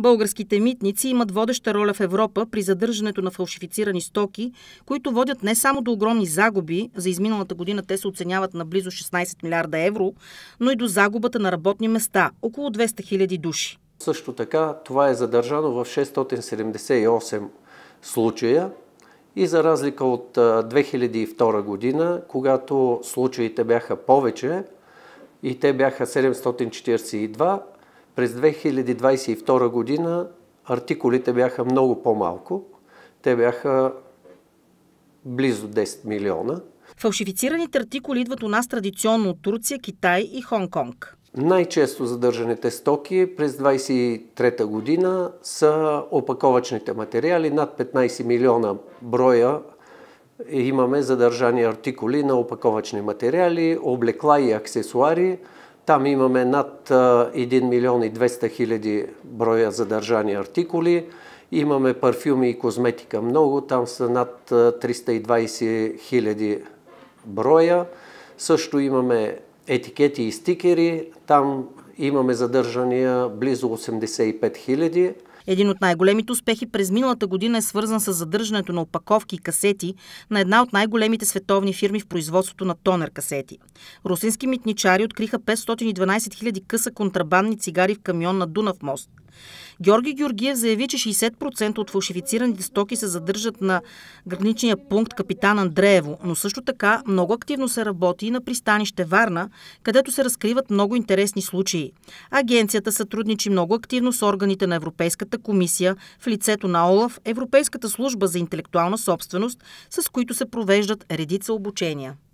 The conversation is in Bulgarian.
Българските митници имат водеща роля в Европа при задържането на фалшифицирани стоки, които водят не само до огромни загуби, за изминалата година те се оценяват на близо 16 милиарда евро, но и до загубата на работни места, около 200 хиляди души. Също така това е задържано в 678 случая и за разлика от 2002 година, когато случаите бяха повече и те бяха 742, през 2022 година артикулите бяха много по-малко. Те бяха близо 10 милиона. Фалшифицираните артикули идват у нас традиционно от Турция, Китай и Хонг-Конг. Най-често задържаните стоки през 23-та година са опаковачните материали. Над 15 милиона броя имаме задържани артикули на опаковачни материали, облекла и аксесуари, там имаме над 1 милион и 200 хиляди броя задържани артикули. Имаме парфюми и козметика много, там са над 320 хиляди броя. Също имаме етикети и стикери, там имаме задържания близо 85 хиляди. Един от най-големите успехи през миналата година е свързан с задържането на опаковки и касети на една от най-големите световни фирми в производството на тонер касети. Русински митничари откриха 512 000 къса контрабандни цигари в камион на Дунав мост. Георги Георгиев заяви, че 60% от фалшифицираните стоки се задържат на граничния пункт Капитан Андреево, но също така много активно се работи и на пристанище Варна, където се разкриват много интересни случаи. Агенцията сътрудничи много активно с органите на Европейската комисия в лицето на ОЛАФ, Европейската служба за интелектуална собственост, с които се провеждат редица обучения.